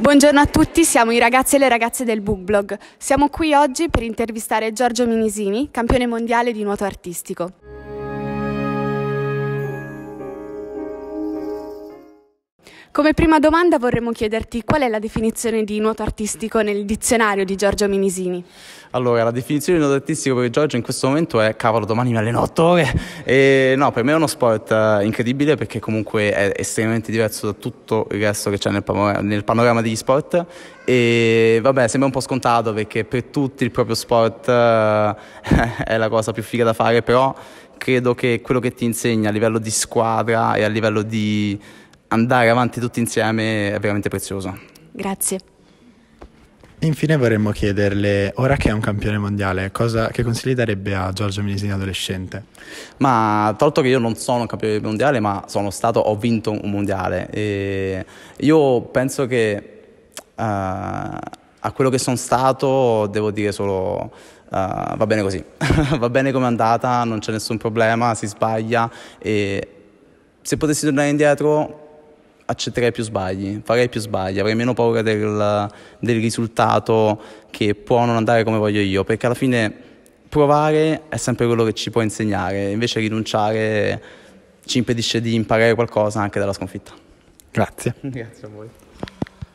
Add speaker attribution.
Speaker 1: Buongiorno a tutti, siamo i ragazzi e le ragazze del Bookblog. Siamo qui oggi per intervistare Giorgio Minisini, campione mondiale di nuoto artistico. Come prima domanda vorremmo chiederti qual è la definizione di nuoto artistico nel dizionario di Giorgio Minisini.
Speaker 2: Allora, la definizione di nuoto artistico per Giorgio in questo momento è cavolo, domani mi alleno 8 ore. E, no, per me è uno sport eh, incredibile perché comunque è estremamente diverso da tutto il resto che c'è nel panorama, nel panorama degli sport e vabbè sembra un po' scontato perché per tutti il proprio sport eh, è la cosa più figa da fare però credo che quello che ti insegna a livello di squadra e a livello di andare avanti tutti insieme è veramente prezioso.
Speaker 1: Grazie.
Speaker 3: Infine vorremmo chiederle, ora che è un campione mondiale, cosa, che consigli darebbe a Giorgio Milisini adolescente? Ma tolto che io non sono un
Speaker 2: campione mondiale, ma sono stato, ho vinto un mondiale. E io penso che uh, a quello che sono stato devo dire solo uh, va bene così, va bene come è andata, non c'è nessun problema, si sbaglia e se potessi tornare indietro accetterei più sbagli, farei più sbagli, avrei meno paura del, del risultato che può non andare come voglio io, perché alla fine provare è sempre quello che ci può insegnare, invece rinunciare
Speaker 1: ci impedisce di imparare qualcosa anche dalla sconfitta. Grazie. Grazie a voi.